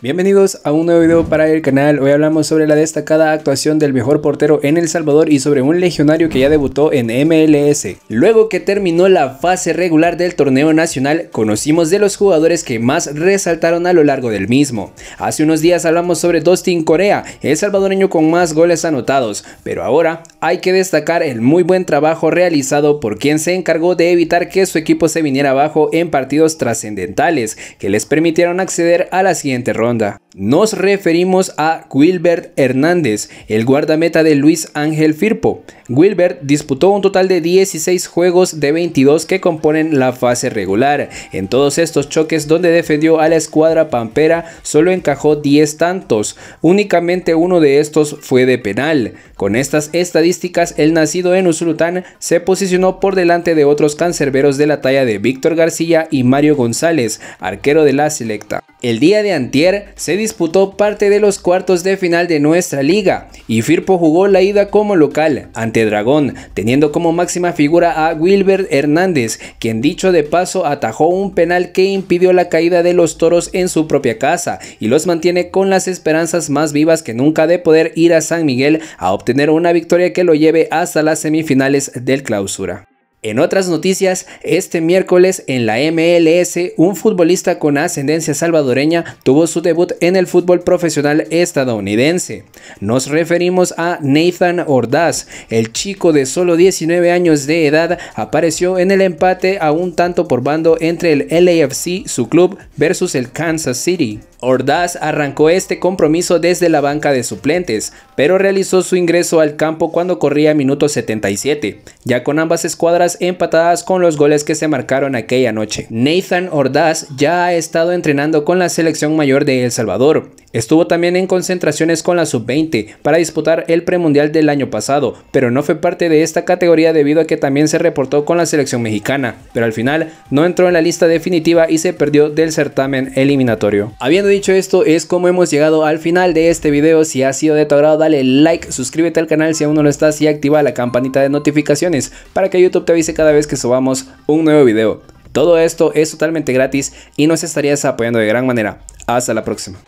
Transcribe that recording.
Bienvenidos a un nuevo video para el canal, hoy hablamos sobre la destacada actuación del mejor portero en El Salvador y sobre un legionario que ya debutó en MLS. Luego que terminó la fase regular del torneo nacional, conocimos de los jugadores que más resaltaron a lo largo del mismo. Hace unos días hablamos sobre Dustin Corea, el salvadoreño con más goles anotados, pero ahora hay que destacar el muy buen trabajo realizado por quien se encargó de evitar que su equipo se viniera abajo en partidos trascendentales, que les permitieron acceder a la siguiente ronda. Nos referimos a Wilbert Hernández, el guardameta de Luis Ángel Firpo. Wilbert disputó un total de 16 juegos de 22 que componen la fase regular. En todos estos choques donde defendió a la escuadra pampera solo encajó 10 tantos, únicamente uno de estos fue de penal. Con estas estadísticas el nacido en Usulután se posicionó por delante de otros cancerberos de la talla de Víctor García y Mario González, arquero de la selecta. El día de antier se disputó parte de los cuartos de final de nuestra liga y Firpo jugó la ida como local ante Dragón, teniendo como máxima figura a Wilbert Hernández, quien dicho de paso atajó un penal que impidió la caída de los toros en su propia casa y los mantiene con las esperanzas más vivas que nunca de poder ir a San Miguel a obtener una victoria que lo lleve hasta las semifinales del clausura. En otras noticias, este miércoles en la MLS, un futbolista con ascendencia salvadoreña tuvo su debut en el fútbol profesional estadounidense. Nos referimos a Nathan Ordaz. El chico de solo 19 años de edad apareció en el empate a un tanto por bando entre el LAFC, su club, versus el Kansas City. Ordaz arrancó este compromiso desde la banca de suplentes, pero realizó su ingreso al campo cuando corría minuto 77, ya con ambas escuadras empatadas con los goles que se marcaron aquella noche. Nathan Ordaz ya ha estado entrenando con la selección mayor de El Salvador. Estuvo también en concentraciones con la sub-20 para disputar el premundial del año pasado, pero no fue parte de esta categoría debido a que también se reportó con la selección mexicana, pero al final no entró en la lista definitiva y se perdió del certamen eliminatorio. Habiendo dicho esto, es como hemos llegado al final de este video, si ha sido de tu agrado dale like, suscríbete al canal si aún no lo estás y activa la campanita de notificaciones para que YouTube te avise cada vez que subamos un nuevo video. Todo esto es totalmente gratis y nos estarías apoyando de gran manera. Hasta la próxima.